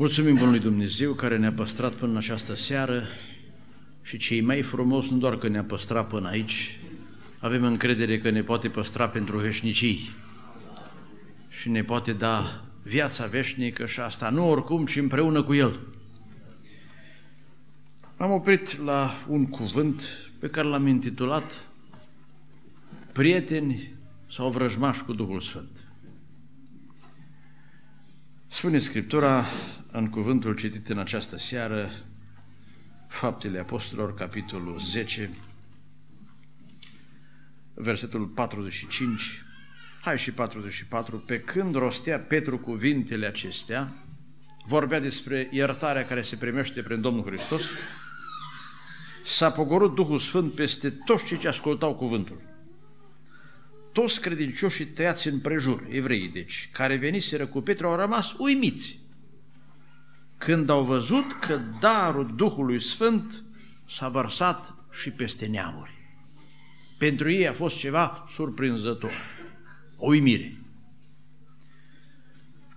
Mulțumim Bunului Dumnezeu care ne-a păstrat până în această seară și cei mai frumos nu doar că ne-a păstrat până aici, avem încredere că ne poate păstra pentru veșnicii și ne poate da viața veșnică și asta nu oricum, ci împreună cu El. Am oprit la un cuvânt pe care l-am intitulat Prieteni sau vrăjmași cu Duhul Sfânt. Spune Scriptura în cuvântul citit în această seară, Faptele Apostolilor, capitolul 10, versetul 45, hai și 44, pe când rostea Petru cuvintele acestea, vorbea despre iertarea care se primește prin Domnul Hristos, s-a pogorât Duhul Sfânt peste toți cei ce ascultau cuvântul. Toți credincioșii tăiați în prejur, evreii deci, care veniseră cu Petru, au rămas uimiți când au văzut că darul Duhului Sfânt s-a vărsat și peste neamuri. Pentru ei a fost ceva surprinzător, o uimire.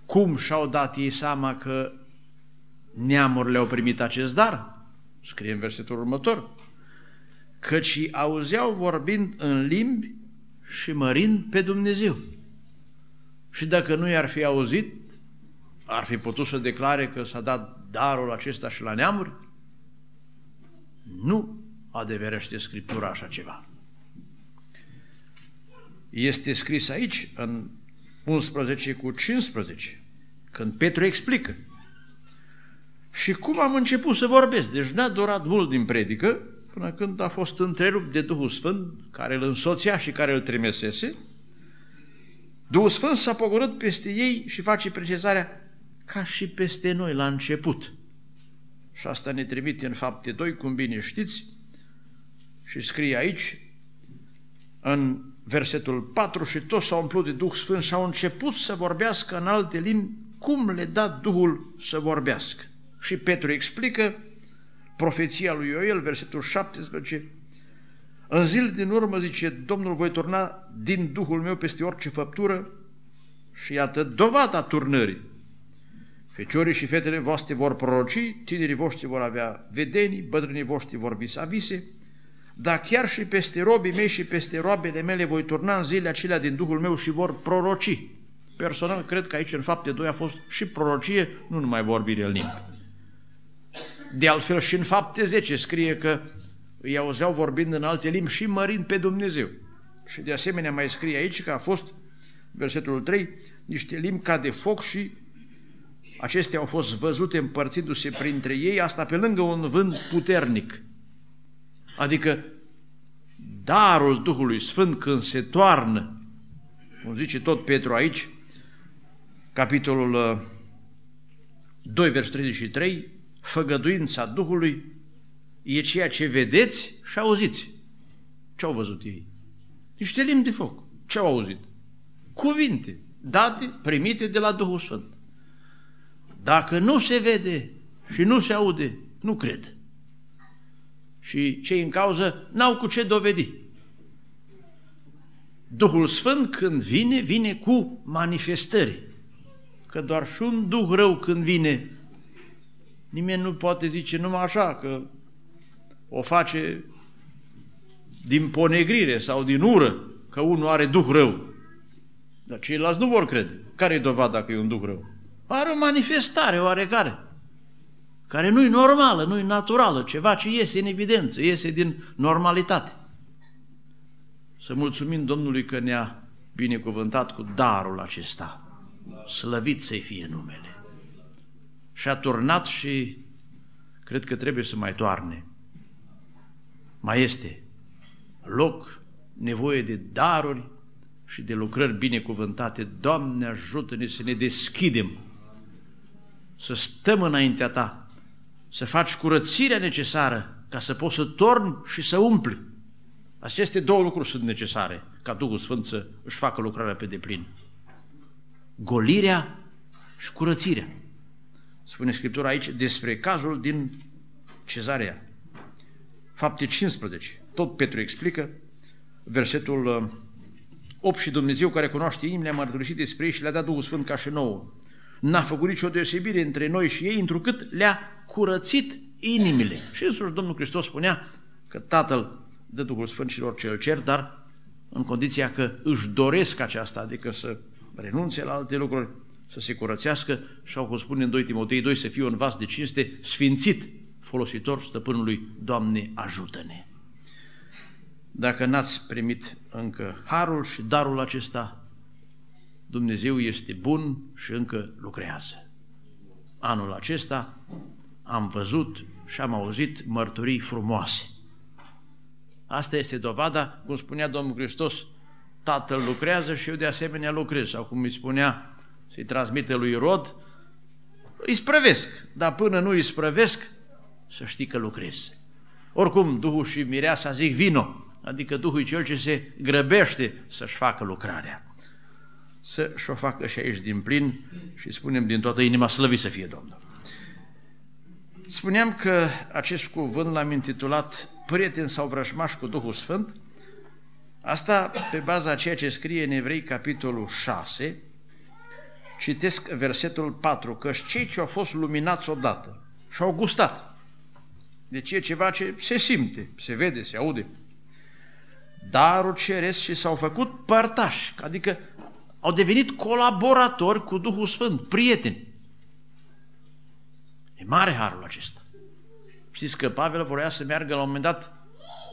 Cum și-au dat ei seama că neamurile au primit acest dar? Scrie în versetul următor. Căci auzeau vorbind în limbi și mărind pe Dumnezeu. Și dacă nu i-ar fi auzit, ar fi putut să declare că s-a dat darul acesta și la neamuri? Nu adeverește Scriptura așa ceva. Este scris aici, în 11 cu 15, când Petru explică. Și cum am început să vorbesc? Deci n-a durat mult din predică, până când a fost întrerupt de Duhul Sfânt, care îl însoțea și care îl trimesese. Duhul Sfânt s-a pogorât peste ei și face precizarea ca și peste noi la început. Și asta ne trimite în fapte 2, cum bine știți, și scrie aici, în versetul 4, și toți s-au umplut de Duh Sfânt și au început să vorbească în alte limbi cum le da Duhul să vorbească. Și Petru explică profeția lui Ioel, versetul 17, în zile din urmă, zice, Domnul voi turna din Duhul meu peste orice făptură și iată dovada turnării Feciorii și fetele voastre vor proroci, tinerii voștri vor avea vedenii, bătrânii voștri vor visa vise, dar chiar și peste robii mei și peste roabele mele voi turna în zilele acelea din Duhul meu și vor proroci. Personal, cred că aici în fapte 2 a fost și prorocie, nu numai vorbire în limbă. De altfel și în fapte 10 scrie că îi auzeau vorbind în alte limbi și mărind pe Dumnezeu. Și de asemenea mai scrie aici că a fost, versetul 3, niște limbi ca de foc și acestea au fost văzute împărțindu-se printre ei, asta pe lângă un vânt puternic. Adică darul Duhului Sfânt când se toarnă, cum zice tot Petru aici, capitolul 2, vers 33, făgăduința Duhului e ceea ce vedeți și auziți. Ce au văzut ei? Niște limbi de foc. Ce au auzit? Cuvinte date, primite de la Duhul Sfânt. Dacă nu se vede și nu se aude, nu cred. Și cei în cauză n-au cu ce dovedi. Duhul Sfânt când vine, vine cu manifestări. Că doar și un duh rău când vine, nimeni nu poate zice numai așa, că o face din ponegrire sau din ură, că unul are duh rău. Dar ceilalți nu vor crede. Care e dovada că e un duh rău? Are o manifestare oarecare, care nu-i normală, nu-i naturală, ceva ce iese în evidență, iese din normalitate. Să mulțumim Domnului că ne-a binecuvântat cu darul acesta. Slăvit să fie numele. Și a turnat și cred că trebuie să mai toarne. Mai este loc, nevoie de daruri și de lucrări binecuvântate. Doamne ajută-ne să ne deschidem să stăm înaintea ta, să faci curățirea necesară ca să poți să torni și să umpli. Aceste două lucruri sunt necesare ca Duhul Sfânt să își facă lucrarea pe deplin. Golirea și curățirea. Spune Scriptura aici despre cazul din Cezarea. Fapte 15. Tot Petru explică versetul 8 uh, și Dumnezeu care cunoaște inimile a mărturisit despre ei și le-a dat Duhul Sfânt ca și nouă n-a făcut nicio deosebire între noi și ei, întrucât le-a curățit inimile. Și însuși Domnul Hristos spunea că Tatăl dă Duhul Sfânt și lor cel cer, dar în condiția că își doresc aceasta, adică să renunțe la alte lucruri, să se curățească și au cum spune în 2 Timotei 2 să fie un vas de cinste sfințit, folositor stăpânului, Doamne ajută-ne! Dacă n-ați primit încă harul și darul acesta, Dumnezeu este bun și încă lucrează. Anul acesta am văzut și am auzit mărturii frumoase. Asta este dovada, cum spunea Domnul Hristos, Tatăl lucrează și eu de asemenea lucrez. Sau cum îi spunea să-i transmite lui Rod, îi sprăvesc, dar până nu îi sprăvesc, să știi că lucrez. Oricum, Duhul și Mireasa zic vino, adică Duhul e cel ce se grăbește să-și facă lucrarea să și o facă și aici din plin și spunem din toată inima slăvit să fie Domnul. Spuneam că acest cuvânt l-am intitulat Prieten sau vrăjmaș cu Duhul Sfânt, asta pe baza a ceea ce scrie în Evrei capitolul 6, citesc versetul 4, că cei ce au fost luminați odată și au gustat, deci e ceva ce se simte, se vede, se aude, darul ceresc și s-au făcut părtași, adică au devenit colaboratori cu Duhul Sfânt, prieteni. E mare harul acesta. Știți că Pavel voia să meargă la un moment dat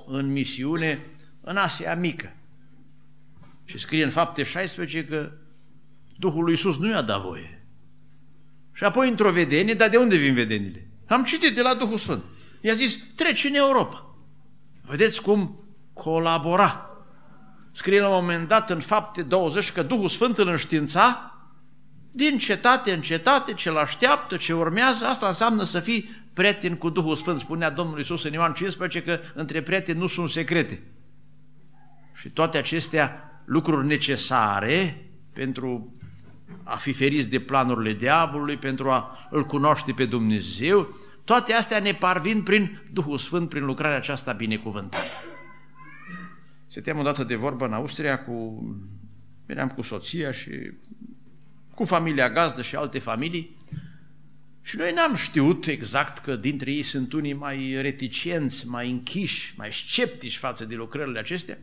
în misiune în Asia Mică. Și scrie în fapte 16 că Duhul lui Iisus nu i-a dat voie. Și apoi într-o vedenie, dar de unde vin vedenile? Am citit de la Duhul Sfânt. I-a zis, treci în Europa. Vedeți cum colabora Scrie la un moment dat în fapte 20 că Duhul Sfânt îl înștiința din cetate în cetate, ce-l așteaptă, ce urmează, asta înseamnă să fii prieten cu Duhul Sfânt. Spunea Domnul Iisus, în Ioan 15 că între prieteni nu sunt secrete. Și toate acestea lucruri necesare pentru a fi feriți de planurile diavolului, pentru a îl cunoaște pe Dumnezeu, toate astea ne parvin prin Duhul Sfânt, prin lucrarea aceasta binecuvântată. Stăteam odată de vorbă în Austria cu... Veneam cu soția și cu familia gazdă și alte familii și noi n-am știut exact că dintre ei sunt unii mai reticenți, mai închiși, mai sceptici față de lucrările acestea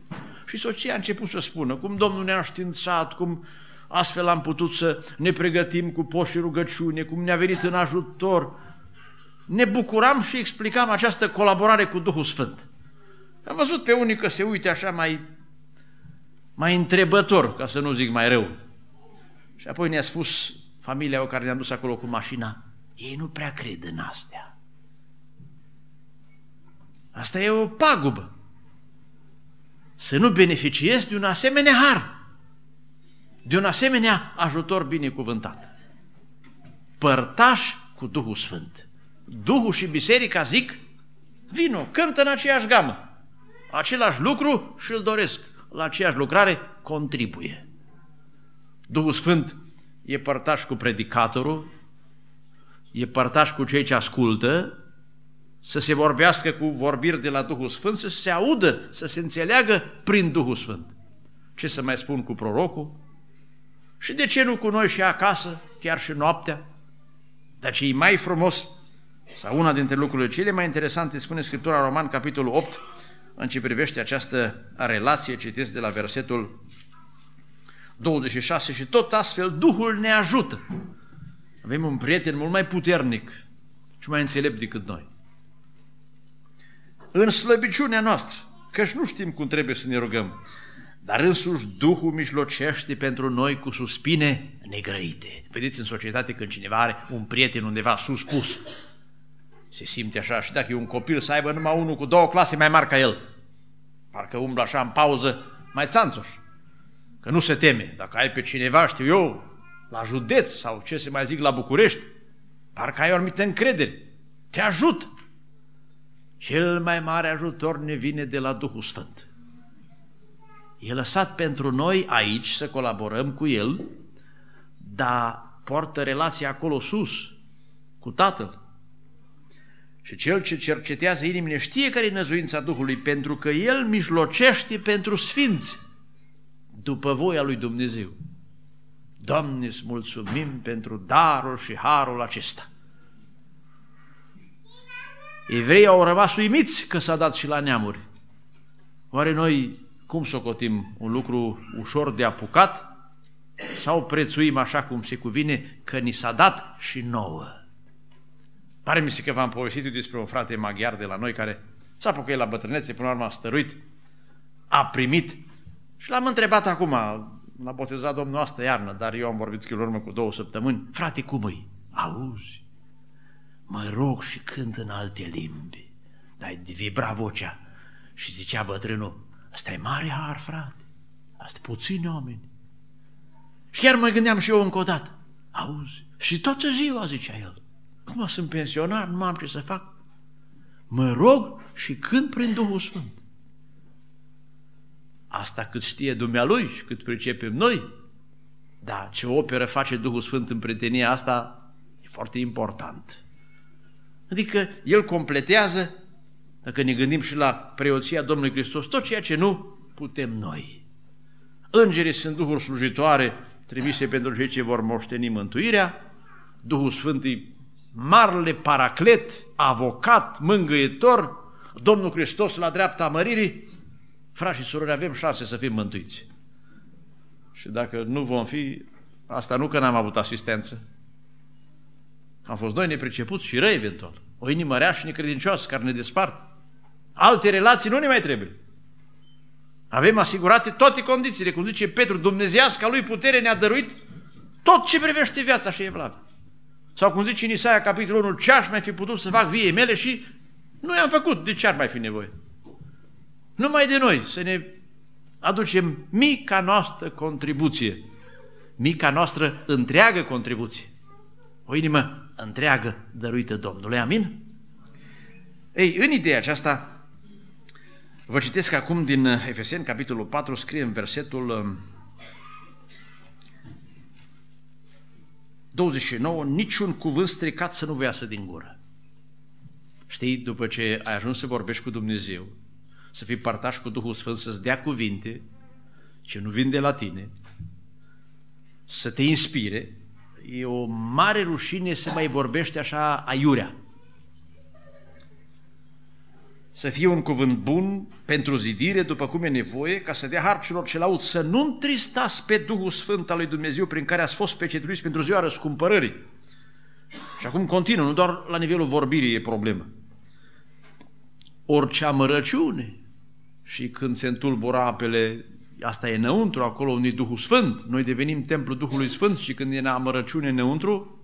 și soția a început să spună cum Domnul ne-a științat, cum astfel am putut să ne pregătim cu poș și rugăciune, cum ne-a venit în ajutor. Ne bucuram și explicam această colaborare cu Duhul Sfânt. Am văzut pe unii că se uite așa mai, mai întrebător, ca să nu zic mai rău. Și apoi ne-a spus familia care ne a dus acolo cu mașina, ei nu prea cred în astea. Asta e o pagubă. Să nu beneficiezi de un asemenea har, de un asemenea ajutor binecuvântat. Părtaș cu Duhul Sfânt. Duhul și biserica zic, vino, cântă în aceeași gamă același lucru și îl doresc. La aceeași lucrare contribuie. Duhul Sfânt e părtaș cu predicatorul, e părtaș cu cei ce ascultă, să se vorbească cu vorbiri de la Duhul Sfânt, să se audă, să se înțeleagă prin Duhul Sfânt. Ce să mai spun cu prorocul? Și de ce nu cu noi și acasă, chiar și noaptea? Dar ce e mai frumos, sau una dintre lucrurile cele mai interesante, spune Scriptura Roman, capitolul 8, în ce privește această relație, citesc de la versetul 26 și tot astfel Duhul ne ajută. Avem un prieten mult mai puternic și mai înțelept decât noi. În slăbiciunea noastră, și nu știm cum trebuie să ne rugăm, dar însuși Duhul mijlocește pentru noi cu suspine negrăite. Vedeți în societate când cineva are un prieten undeva suspus, se simte așa și dacă e un copil să aibă numai unul cu două clase mai mari ca el. Parcă umblă așa în pauză, mai țanțoș. Că nu se teme. Dacă ai pe cineva, știu eu, la județ sau ce se mai zic la București, parcă ai o anumită încredere. Te ajut. Cel mai mare ajutor ne vine de la Duhul Sfânt. E lăsat pentru noi aici să colaborăm cu El, dar poartă relația acolo sus, cu Tatăl. Și cel ce cercetează inimile știe care e năzuința Duhului, pentru că el mijlocește pentru sfinți, după voia lui Dumnezeu. Doamne, îți mulțumim pentru darul și harul acesta. Evrei au rămas uimiți că s-a dat și la neamuri. Oare noi cum socotim un lucru ușor de apucat sau prețuim așa cum se cuvine că ni s-a dat și nouă? Pare mi se că v-am povestit eu despre un frate maghiar de la noi care s-a apucat la bătrânețe, până la urmă a stăruit, a primit. Și l-am întrebat acum, l-a botezat domnul asta iarnă, dar eu am vorbit cu urmă cu două săptămâni. Frate, cum îi? Auzi? Mă rog și cânt în alte limbi. Dar vibra vocea. Și zicea bătrânul, asta e mare har, frate. Asta puțini oameni. Și chiar mă gândeam și eu încă o dată. Auzi? Și toată ziua, zicea el. Acum sunt pensionar, nu am ce să fac. Mă rog și când prin Duhul Sfânt. Asta cât știe Dumnealui și cât pricepem noi. Da, ce operă face Duhul Sfânt în prietenia asta e foarte important. Adică El completează, dacă ne gândim și la preoția Domnului Hristos, tot ceea ce nu putem noi. Îngerii sunt Duhul slujitoare trimise pentru cei ce vor moșteni mântuirea, Duhul Sfânt îi marele paraclet, avocat, mângâietor, Domnul Hristos la dreapta măririi, frați și surori, avem șanse să fim mântuiți. Și dacă nu vom fi, asta nu că n-am avut asistență. Am fost noi nepricepuți și răi eventual. O inimă rea și necredincioasă care ne despart. Alte relații nu ne mai trebuie. Avem asigurate toate condițiile. Cum zice Petru, Dumnezeiasca lui putere ne-a dăruit tot ce privește viața și evlavia. Sau cum zice în Isaia, capitolul 1, ce aș mai fi putut să fac vie mele și nu i-am făcut, de ce ar mai fi nevoie? Numai de noi să ne aducem mica noastră contribuție, mica noastră întreagă contribuție. O inimă întreagă dăruită Domnului, amin? Ei, în ideea aceasta, vă citesc acum din Efeseni, capitolul 4, scrie în versetul um, 29, niciun cuvânt stricat să nu vă iasă din gură. Știi, după ce ai ajuns să vorbești cu Dumnezeu, să fii partaș cu Duhul Sfânt, să-ți dea cuvinte ce nu vin de la tine, să te inspire, e o mare rușine să mai vorbești așa aiurea să fie un cuvânt bun pentru zidire, după cum e nevoie, ca să dea harcilor ce laud, să nu întristați pe Duhul Sfânt al lui Dumnezeu prin care ați fost pecetuiți pentru ziua răscumpărării. Și acum continuă, nu doar la nivelul vorbirii e problemă. Orice amărăciune și când se întulbura apele, asta e înăuntru, acolo unde e Duhul Sfânt, noi devenim templul Duhului Sfânt și când e în amărăciune înăuntru,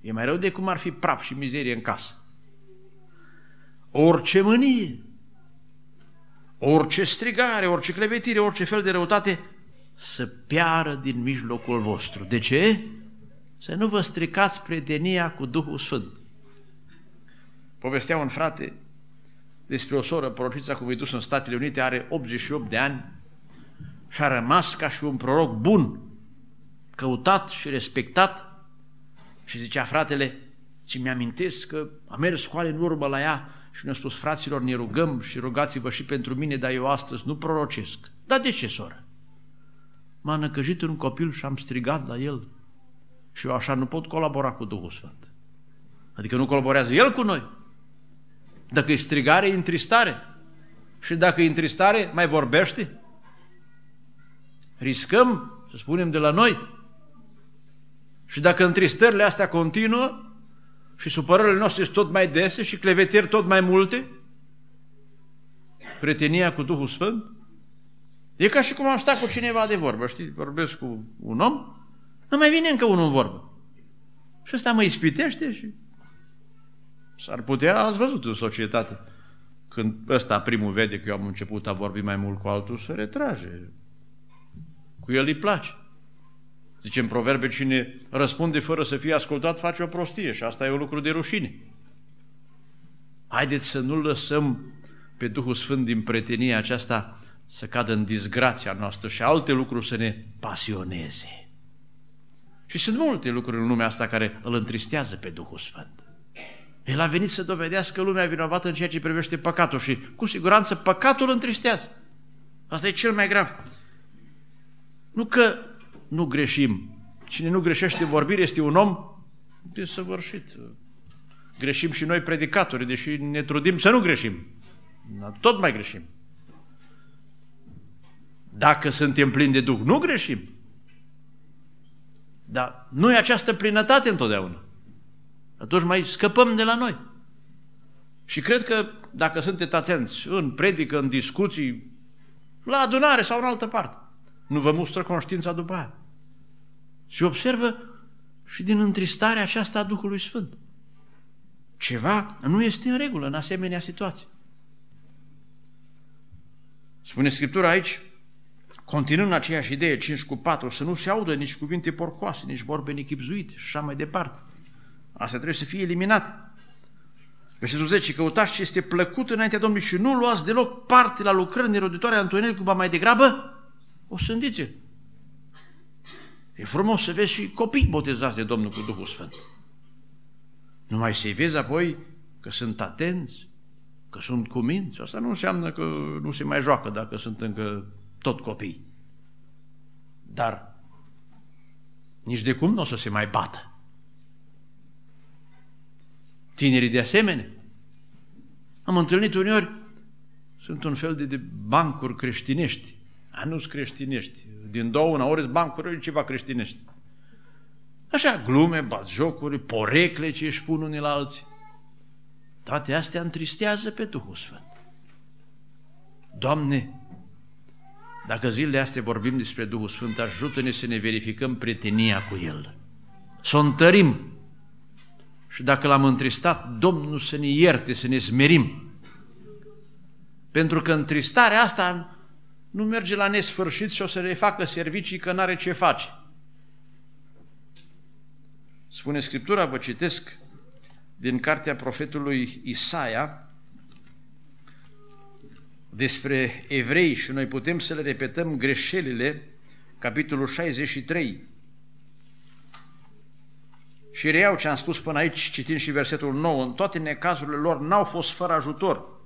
e mai rău de cum ar fi praf și mizerie în casă orice mânie, orice strigare, orice clevetire, orice fel de răutate să piară din mijlocul vostru. De ce? Să nu vă stricați prietenia cu Duhul Sfânt. Povestea un frate despre o soră prorocița cuvântus în Statele Unite, are 88 de ani și a rămas ca și un proroc bun, căutat și respectat și zicea fratele, și mi-amintesc că a mers cu în urmă la ea și ne-a spus, fraților, ne rugăm și rugați-vă și pentru mine, dar eu astăzi nu prorocesc. Dar de ce, soră? M-a năcăjit un copil și am strigat la el. Și eu așa nu pot colabora cu Duhul Sfânt. Adică nu colaborează el cu noi. Dacă e strigare, e întristare. Și dacă e întristare, mai vorbește. Riscăm să spunem de la noi. Și dacă întristările astea continuă, și supărările noastre sunt tot mai dese și cleveteri tot mai multe? Prietenia cu Duhul Sfânt? E ca și cum am stat cu cineva de vorbă, știi? Vorbesc cu un om, nu mai vine încă unul în vorbă. Și ăsta mă ispitește și s-ar putea, ați văzut în societate, când ăsta primul vede că eu am început a vorbi mai mult cu altul, se retrage. Cu el îi place. Zice în proverbe, cine răspunde fără să fie ascultat face o prostie și asta e un lucru de rușine. Haideți să nu lăsăm pe Duhul Sfânt din pretenia aceasta să cadă în disgrația noastră și alte lucruri să ne pasioneze. Și sunt multe lucruri în lumea asta care îl întristează pe Duhul Sfânt. El a venit să dovedească lumea vinovată în ceea ce privește păcatul și cu siguranță păcatul îl întristează. Asta e cel mai grav. Nu că nu greșim. Cine nu greșește vorbire este un om desăvârșit. Greșim și noi predicatori, deși ne trudim să nu greșim. Tot mai greșim. Dacă suntem plini de Duh, nu greșim. Dar nu e această plinătate întotdeauna. Atunci mai scăpăm de la noi. Și cred că dacă sunteți atenți în predică, în discuții, la adunare sau în altă parte, nu vă mustră conștiința după aia se observă și din întristarea aceasta a Duhului Sfânt. Ceva nu este în regulă în asemenea situație. Spune Scriptura aici, continuând aceeași idee, 5 cu 4, să nu se audă nici cuvinte porcoase, nici vorbe nechipzuite și așa mai departe. Asta trebuie să fie eliminat. Versetul 10, căutați ce este plăcut înaintea Domnului și nu luați deloc parte la lucrări neroditoare a Antonelului, cum mai degrabă, o sândiți E frumos să vezi și copii botezați de Domnul cu Duhul Sfânt. Numai să-i vezi apoi că sunt atenți, că sunt cuminți. Asta nu înseamnă că nu se mai joacă dacă sunt încă tot copii. Dar nici de cum nu o să se mai bată. Tinerii de asemenea. Am întâlnit uneori, sunt un fel de, de bancuri creștinești nu sunt creștinești. Din două una ori bancurile ceva creștinești. Așa, glume, jocuri, porecle ce își pun unii la alții. Toate astea întristează pe Duhul Sfânt. Doamne, dacă zilele astea vorbim despre Duhul Sfânt, ajută-ne să ne verificăm prietenia cu El. Să o întărim. Și dacă l-am întristat, Domnul să ne ierte, să ne smerim. Pentru că întristarea asta nu merge la nesfârșit și o să le facă servicii că n-are ce face. Spune Scriptura, vă citesc din cartea profetului Isaia despre evrei și noi putem să le repetăm greșelile, capitolul 63. Și reiau ce am spus până aici, citind și versetul 9, în toate necazurile lor n-au fost fără ajutor.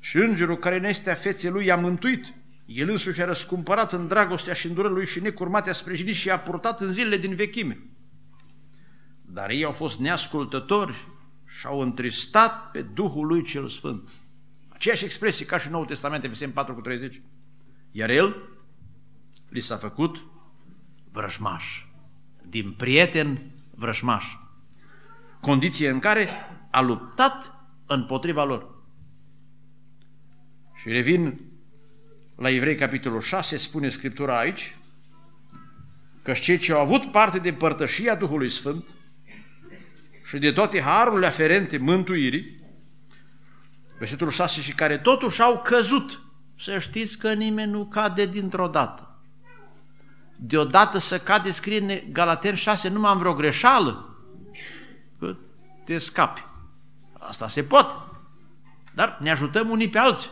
Și îngerul care ne este a feței lui i-a mântuit el însuși a răscumpărat în dragostea și în lui și necurmatea sprijinit și a purtat în zilele din vechime. Dar ei au fost neascultători și au întristat pe Duhul lui cel Sfânt. Aceeași expresie ca și în Noul Testament, Efesem 4 cu 30. Iar el li s-a făcut vrăjmaș. Din prieten vrăjmaș. Condiție în care a luptat împotriva lor. Și revin la Evrei, capitolul 6, spune Scriptura aici, că cei ce au avut parte de părtășia Duhului Sfânt și de toate harurile aferente mântuirii, versetul 6, și care totuși au căzut, să știți că nimeni nu cade dintr-o dată. Deodată să cade, scrie în Galaten 6, nu am vreo greșeală, că te scapi. Asta se poate. Dar ne ajutăm unii pe alții.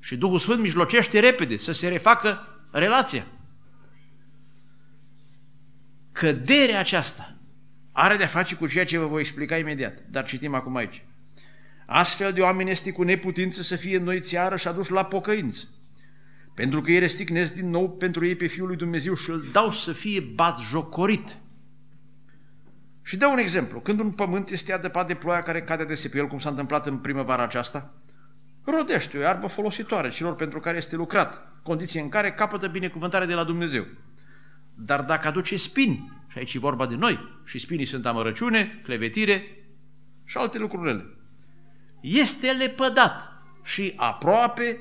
Și Duhul Sfânt mijlocește repede să se refacă relația. Căderea aceasta are de-a face cu ceea ce vă voi explica imediat, dar citim acum aici. Astfel de oameni este cu neputință să fie noi țiară și aduși la pocăință, pentru că ei restignesc din nou pentru ei pe Fiul lui Dumnezeu și îl dau să fie jocorit. Și dă un exemplu. Când un pământ este adăpat de ploaia care cade de pe el, cum s-a întâmplat în primăvara aceasta, rodește o iarbă folositoare celor pentru care este lucrat, condiție în care capătă binecuvântare de la Dumnezeu. Dar dacă aduce spini, și aici e vorba de noi, și spinii sunt amărăciune, clevetire și alte lucrurile, este lepădat și aproape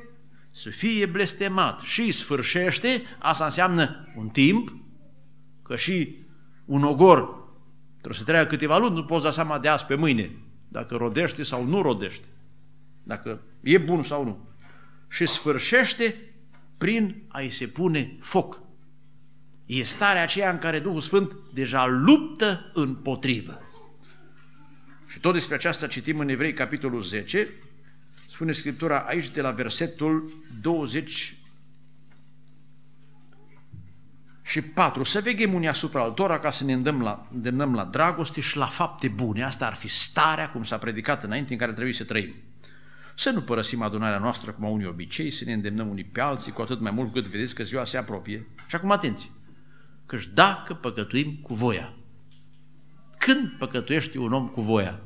să fie blestemat și sfârșește, asta înseamnă un timp, că și un ogor trebuie să treacă câteva luni, nu poți da seama de azi pe mâine, dacă rodește sau nu rodește dacă e bun sau nu. Și sfârșește prin a-i se pune foc. E starea aceea în care Duhul Sfânt deja luptă împotrivă. Și tot despre aceasta citim în Evrei, capitolul 10, spune Scriptura aici de la versetul 20 și 4. Să veghem unii asupra altora ca să ne îndemnăm la, îndemnăm la dragoste și la fapte bune. Asta ar fi starea, cum s-a predicat înainte, în care trebuie să trăim. Să nu părăsim adunarea noastră cum au unii obicei, să ne îndemnăm unii pe alții, cu atât mai mult cât vedeți că ziua se apropie. Și acum atenție, căci dacă păcătuim cu voia, când păcătuiești un om cu voia?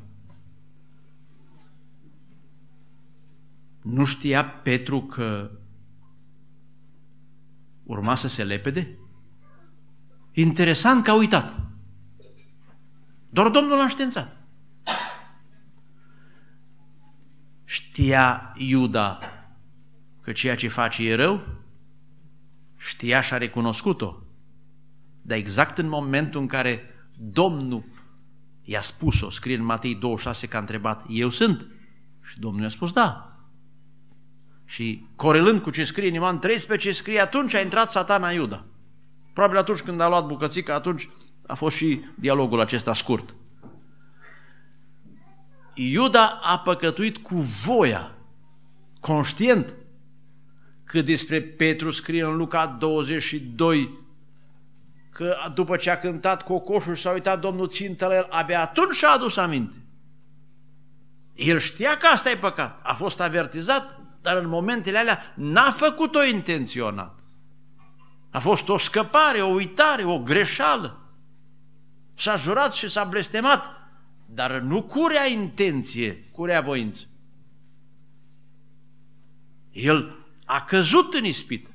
Nu știa Petru că urma să se lepede? Interesant că a uitat. Doar Domnul l-a științat. Știa Iuda că ceea ce face e rău? Știa și a recunoscut-o. Dar exact în momentul în care Domnul i-a spus-o, scrie în Matei 26 că a întrebat, eu sunt? Și Domnul i-a spus, da. Și corelând cu ce scrie în Ioan 13, scrie, atunci a intrat satana Iuda. Probabil atunci când a luat bucățica, atunci a fost și dialogul acesta scurt. Iuda a păcătuit cu voia, conștient, că despre Petru scrie în Luca 22, că după ce a cântat cocoșul și s-a uitat Domnul țintele, el abia atunci și-a adus aminte. El știa că asta e păcat, a fost avertizat, dar în momentele alea n-a făcut-o intenționat. A fost o scăpare, o uitare, o greșeală. S-a jurat și s-a blestemat dar nu cu rea intenție, cu rea voință. El a căzut în ispit.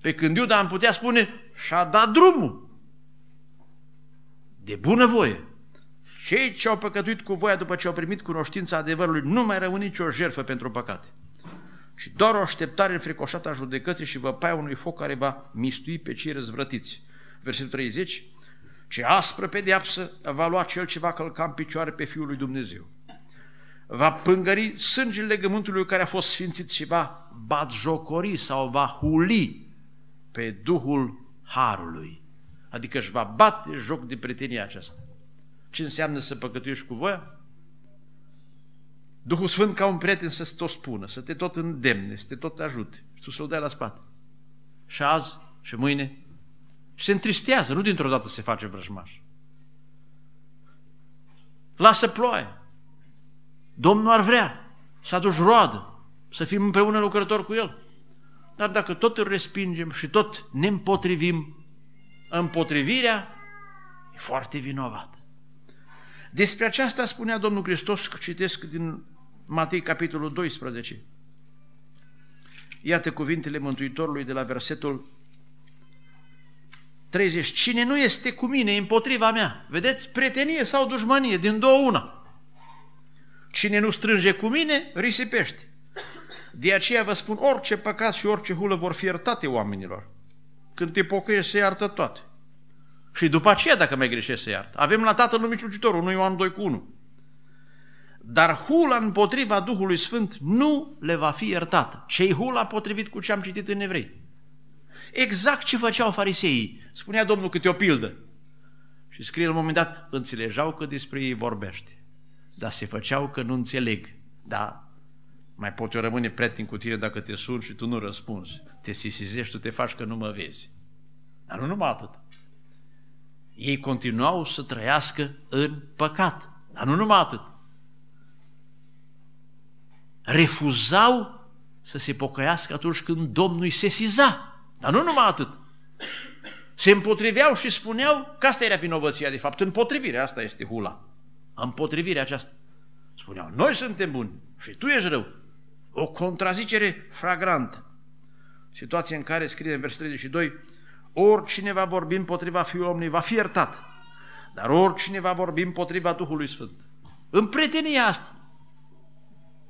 Pe când Iuda am putea spune, și-a dat drumul. De bună voie. Cei ce au păcătuit cu voia după ce au primit cunoștința adevărului nu mai rămâne nicio jertfă pentru păcate, ci doar o așteptare înfricoșată a judecății și văpaia unui foc care va mistui pe cei răzvrătiți. Versetul 30, ce aspră pedeapsă va lua cel ce va călca în picioare pe Fiul lui Dumnezeu. Va pângări sângele legământului care a fost sfințit și va jocori sau va huli pe Duhul Harului. Adică își va bate joc de prietenia aceasta. Ce înseamnă să păcătuiești cu voia? Duhul Sfânt ca un prieten să-ți tot spună, să te tot îndemne, să te tot ajute și tu să-l dai la spate. Și azi, și mâine, se întristează, nu dintr-o dată se face vrăjmaș. Lasă ploaie. Domnul ar vrea să aduci roadă, să fim împreună lucrători cu El. Dar dacă tot îl respingem și tot ne împotrivim, împotrivirea e foarte vinovată. Despre aceasta spunea Domnul Hristos, citesc din Matei capitolul 12. Iată cuvintele Mântuitorului de la versetul 30. Cine nu este cu mine, împotriva mea. Vedeți? Prietenie sau dușmanie, din două una. Cine nu strânge cu mine, risipește. De aceea vă spun, orice păcat și orice hulă vor fi iertate oamenilor. Când te pocăiești, se iartă toate. Și după aceea, dacă mai greșești, se iartă. Avem la Tatăl Lumiciucitorul, 1 Ioan 2 cu 1. Dar hula împotriva Duhului Sfânt nu le va fi iertată. Cei hula potrivit cu ce am citit în evrei? Exact ce făceau fariseii. Spunea Domnul câte o pildă. Și scrie la un moment dat, înțelegeau că despre ei vorbește, dar se făceau că nu înțeleg. Da, mai pot eu rămâne prieten cu tine dacă te sun și tu nu răspunzi. Te sisizești, tu te faci că nu mă vezi. Dar nu numai atât. Ei continuau să trăiască în păcat. Dar nu numai atât. Refuzau să se pocăiască atunci când Domnul îi sesiza dar nu numai atât. Se împotriveau și spuneau că asta era vinovăția de fapt. Împotrivirea asta este hula. Împotrivirea aceasta. Spuneau, noi suntem buni și tu ești rău. O contrazicere fragrantă. Situație în care scrie în versetul 32, oricine va vorbi împotriva Fiului Omului va fi iertat, dar oricine va vorbi împotriva Duhului Sfânt. În prietenia asta,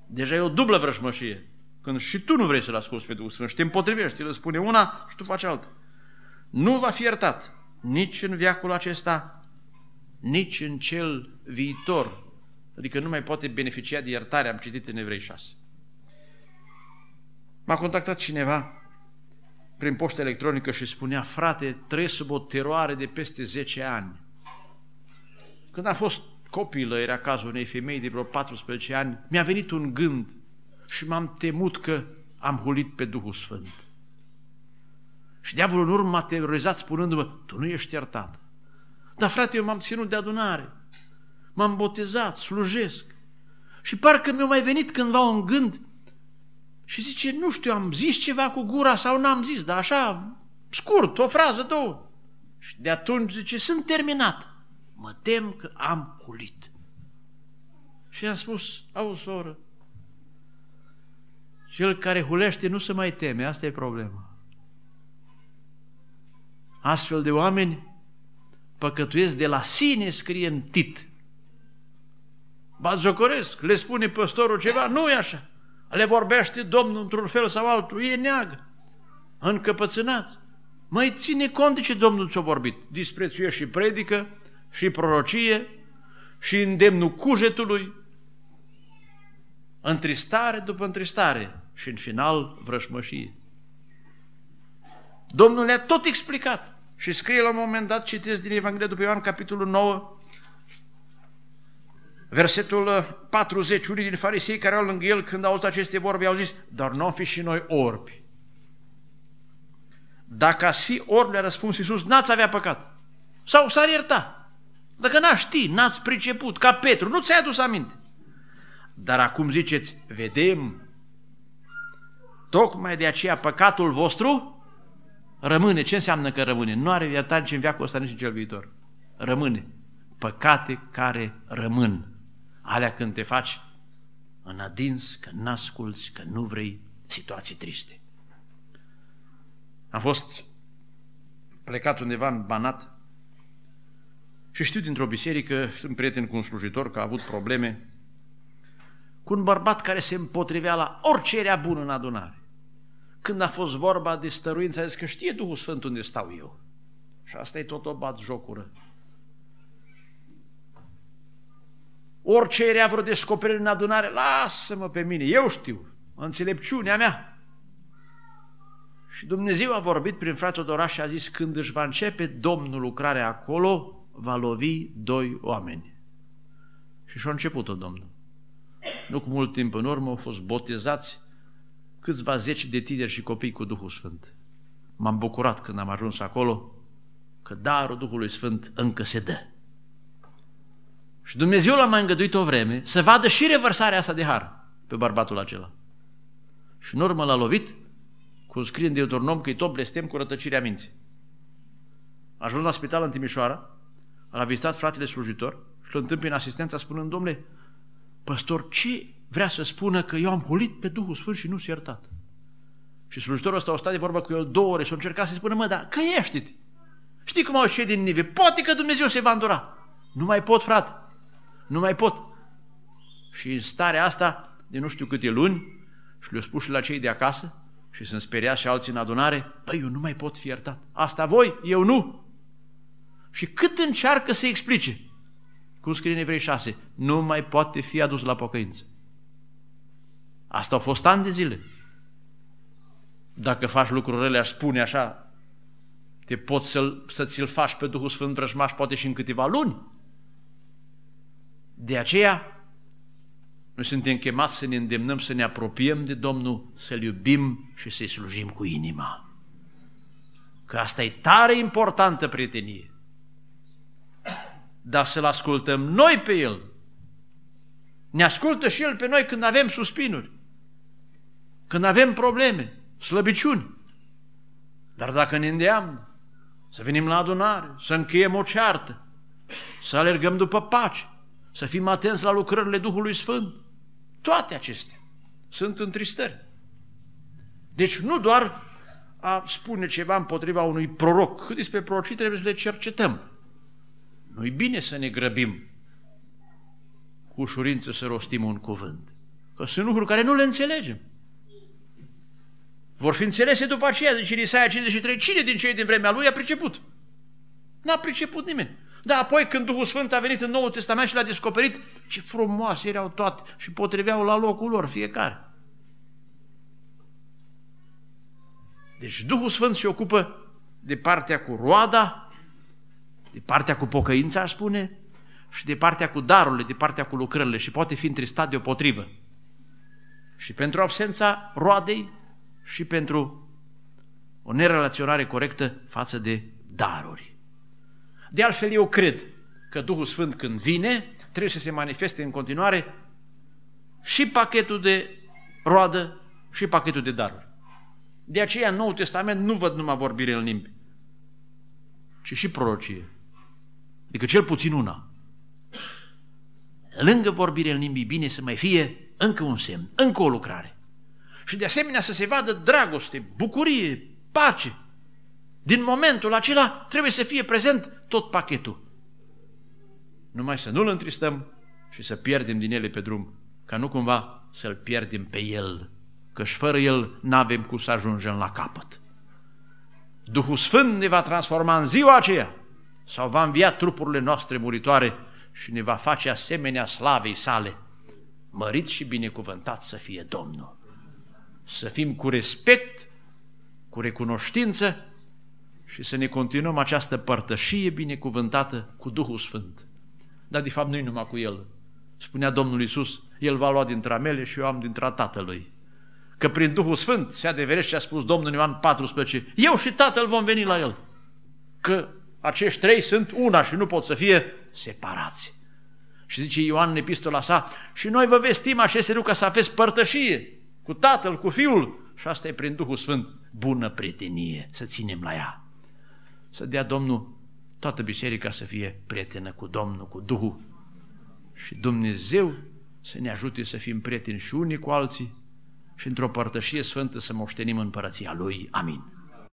deja e o dublă vrăjmășie. Când și tu nu vrei să-L asculți pe Duhul Sfânt și te împotrivești, îl spune una și tu faci alta. Nu va fi iertat nici în viacul acesta, nici în cel viitor. Adică nu mai poate beneficia de iertare, am citit în Evrei 6. M-a contactat cineva prin poștă electronică și spunea, frate, trăiesc sub o teroare de peste 10 ani. Când a fost copilă, era cazul unei femei de vreo 14 ani, mi-a venit un gând și m-am temut că am hulit pe Duhul Sfânt. Și diavolul în urmă m-a terorizat spunându-mă, tu nu ești iertat. Dar frate, eu m-am ținut de adunare, m-am botezat, slujesc. Și parcă mi-a mai venit cândva un gând și zice, nu știu, am zis ceva cu gura sau n-am zis, dar așa, scurt, o frază, două. Și de atunci zice, sunt terminat. Mă tem că am hulit. Și i-am spus, au soră, cel care hulește nu se mai teme, asta e problema. Astfel de oameni păcătuiesc de la sine, scrie în tit. Bazocoresc, le spune păstorul ceva, nu e așa. Le vorbește Domnul într-un fel sau altul, e neagă, încăpățânați. Mai ține cont de ce Domnul ți-a vorbit. Disprețuie și predică, și prorocie, și îndemnul cugetului, întristare după întristare și în final vrășmășie. Domnul le-a tot explicat și scrie la un moment dat, citesc din Evanghelia după Ioan, capitolul 9, versetul 40, uh, unii din farisei care au lângă el când au auzit aceste vorbe au zis, dar nu am fi și noi orbi. Dacă ați fi orbi, le-a răspuns Iisus, n-ați avea păcat. Sau s-ar ierta. Dacă n-ați ști, n-ați priceput, ca Petru, nu ți-ai adus aminte. Dar acum ziceți, vedem, Tocmai de aceea păcatul vostru rămâne. Ce înseamnă că rămâne? Nu are iertare nici în viacul ăsta, nici în cel viitor. Rămâne. Păcate care rămân. Alea când te faci în adins, că n-asculți, că nu vrei situații triste. Am fost plecat undeva în Banat și știu dintr-o biserică, sunt prieten cu un slujitor, că a avut probleme cu un bărbat care se împotrivea la orice era bună în adunare când a fost vorba de stăruință, a zis că știe Duhul Sfânt unde stau eu. Și asta e tot o bat jocură. Orice era vreo descoperire în adunare, lasă-mă pe mine, eu știu, înțelepciunea mea. Și Dumnezeu a vorbit prin fratele Dora și a zis, când își va începe Domnul lucrarea acolo, va lovi doi oameni. Și și-a început-o Domnul. Nu cu mult timp în urmă au fost botezați câțiva zeci de tineri și copii cu Duhul Sfânt. M-am bucurat când am ajuns acolo că darul Duhului Sfânt încă se dă. Și Dumnezeu l-a mai îngăduit o vreme să vadă și revărsarea asta de har pe bărbatul acela. Și în urmă l-a lovit, cum scrie în Deuteronom, că-i tot blestem cu rătăcirea minții. A ajuns la spital în Timișoara, l-a vizitat fratele slujitor și l întâmpin în asistența spunând, domnule, păstor, ce vrea să spună că eu am holit pe Duhul Sfânt și nu s iertat. Și slujitorul ăsta a stat de vorbă cu el două ore și a încercat să-i spună, mă, dar că ești Știi cum au ieșit din nive? Poate că Dumnezeu se va îndura. Nu mai pot, frate. Nu mai pot. Și în starea asta, de nu știu câte luni, și le-au spus și la cei de acasă, și sunt speriați și alții în adunare, păi eu nu mai pot fi iertat. Asta voi, eu nu. Și cât încearcă să explice, cum scrie în Evrei 6, nu mai poate fi adus la pocăință. Asta au fost ani de zile. Dacă faci lucrurile, aș spune așa, te poți să-l, să ți-l faci pe Duhul Sfânt vrăjmaș poate și în câteva luni. De aceea, noi suntem chemați să ne îndemnăm, să ne apropiem de Domnul, să-L iubim și să-I slujim cu inima. Că asta e tare importantă prietenie. Dar să-L ascultăm noi pe El. Ne ascultă și El pe noi când avem suspinuri când avem probleme, slăbiciuni. Dar dacă ne îndeamnă să venim la adunare, să încheiem o ceartă, să alergăm după pace, să fim atenți la lucrările Duhului Sfânt, toate acestea sunt întristări. Deci nu doar a spune ceva împotriva unui proroc, cât despre prorocii trebuie să le cercetăm. Nu-i bine să ne grăbim cu ușurință să rostim un cuvânt, că sunt lucruri care nu le înțelegem. Vor fi înțelese după aceea, zice Isaia 53, cine din cei din vremea lui a priceput? N-a priceput nimeni. Dar apoi când Duhul Sfânt a venit în Noul Testament și l-a descoperit, ce frumoase erau toate și potriveau la locul lor fiecare. Deci Duhul Sfânt se ocupă de partea cu roada, de partea cu pocăința, aș spune, și de partea cu darurile, de partea cu lucrările și poate fi întristat deopotrivă. Și pentru absența roadei, și pentru o nerelaționare corectă față de daruri. De altfel, eu cred că Duhul Sfânt când vine, trebuie să se manifeste în continuare și pachetul de roadă și pachetul de daruri. De aceea în Noul Testament nu văd numai vorbire în limbi, ci și prorocie. Adică cel puțin una. Lângă vorbire în limbi, bine să mai fie încă un semn, încă o lucrare și de asemenea să se vadă dragoste, bucurie, pace. Din momentul acela trebuie să fie prezent tot pachetul. Numai să nu-l întristăm și să pierdem din ele pe drum, ca nu cumva să-l pierdem pe el, căci fără el n-avem cum să ajungem la capăt. Duhul Sfânt ne va transforma în ziua aceea sau va învia trupurile noastre muritoare și ne va face asemenea slavei sale. Mărit și binecuvântat să fie Domnul! să fim cu respect, cu recunoștință și să ne continuăm această părtășie binecuvântată cu Duhul Sfânt. Dar de fapt nu numai cu El. Spunea Domnul Iisus, El va lua dintre mele și eu am dintre Tatălui. Că prin Duhul Sfânt se adeverește ce a spus Domnul Ioan 14, eu și Tatăl vom veni la El. Că acești trei sunt una și nu pot să fie separați. Și zice Ioan în epistola sa, și noi vă vestim aceste lucruri ca să aveți părtășie cu Tatăl, cu Fiul și asta e prin Duhul Sfânt, bună prietenie, să ținem la ea. Să dea Domnul toată biserica să fie prietenă cu Domnul, cu Duhul și Dumnezeu să ne ajute să fim prieteni și unii cu alții și într-o părtășie sfântă să moștenim împărăția Lui. Amin.